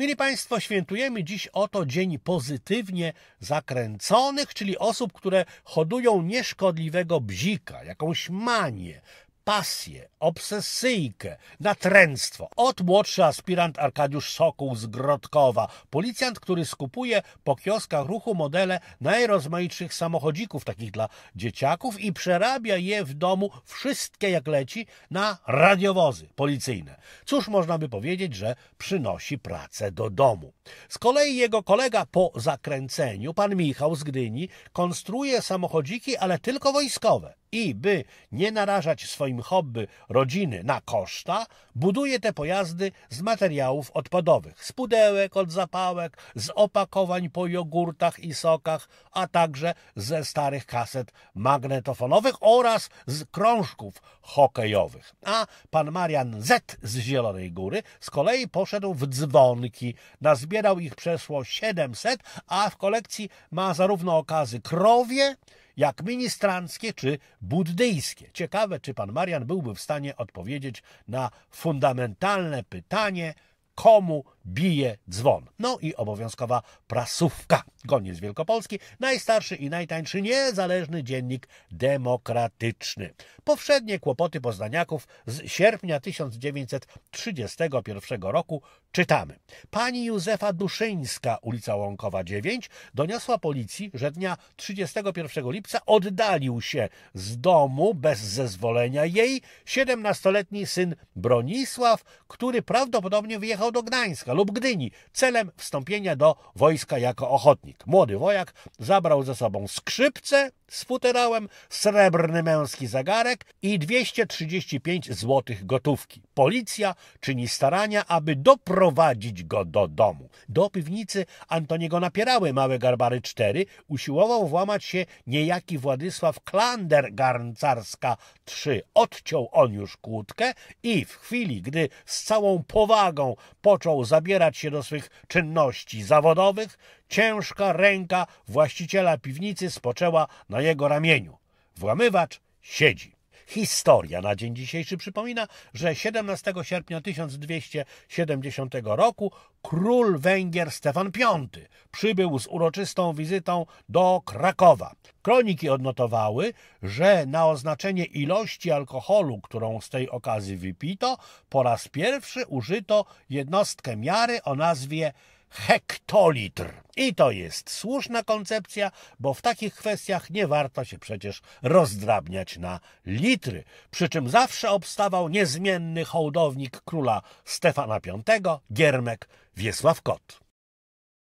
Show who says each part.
Speaker 1: Mili Państwo, świętujemy dziś oto dzień pozytywnie zakręconych, czyli osób, które hodują nieszkodliwego bzika, jakąś manię, pasję, obsesyjkę, natręctwo. Od młodszy aspirant Arkadiusz Sokół z Grodkowa, policjant, który skupuje po kioskach ruchu modele najrozmaitszych samochodzików, takich dla dzieciaków i przerabia je w domu, wszystkie jak leci, na radiowozy policyjne. Cóż można by powiedzieć, że przynosi pracę do domu. Z kolei jego kolega po zakręceniu, pan Michał z Gdyni, konstruuje samochodziki, ale tylko wojskowe i by nie narażać swoim hobby rodziny na koszta, buduje te pojazdy z materiałów odpadowych, z pudełek od zapałek, z opakowań po jogurtach i sokach, a także ze starych kaset magnetofonowych oraz z krążków hokejowych. A pan Marian Z z Zielonej Góry z kolei poszedł w dzwonki. Nazbierał ich przeszło 700, a w kolekcji ma zarówno okazy krowie, jak ministranckie czy buddyjskie. Ciekawe, czy pan Marian byłby w stanie odpowiedzieć na fundamentalne pytanie, komu bije dzwon. No i obowiązkowa prasówka. Goniec Wielkopolski, najstarszy i najtańszy niezależny dziennik demokratyczny. Powszednie kłopoty poznaniaków z sierpnia 1931 roku czytamy. Pani Józefa Duszyńska, ulica Łąkowa 9, doniosła policji, że dnia 31 lipca oddalił się z domu bez zezwolenia jej 17-letni syn Bronisław, który prawdopodobnie wyjechał wyjechał do Gdańska lub Gdyni celem wstąpienia do wojska jako ochotnik. Młody wojak zabrał ze sobą skrzypce z futerałem, srebrny męski zegarek i 235 złotych gotówki. Policja czyni starania, aby doprowadzić go do domu. Do piwnicy Antoniego napierały małe garbary cztery. Usiłował włamać się niejaki Władysław Klander Garncarska 3. Odciął on już kłódkę i w chwili, gdy z całą powagą począł zabierać się do swych czynności zawodowych, ciężka ręka właściciela piwnicy spoczęła na jego ramieniu. Włamywacz siedzi. Historia na dzień dzisiejszy przypomina, że 17 sierpnia 1270 roku król Węgier Stefan V przybył z uroczystą wizytą do Krakowa. Kroniki odnotowały, że na oznaczenie ilości alkoholu, którą z tej okazji wypito, po raz pierwszy użyto jednostkę miary o nazwie hektolitr. I to jest słuszna koncepcja, bo w takich kwestiach nie warto się przecież rozdrabniać na litry. Przy czym zawsze obstawał niezmienny hołdownik króla Stefana V, Giermek Wiesław Kot.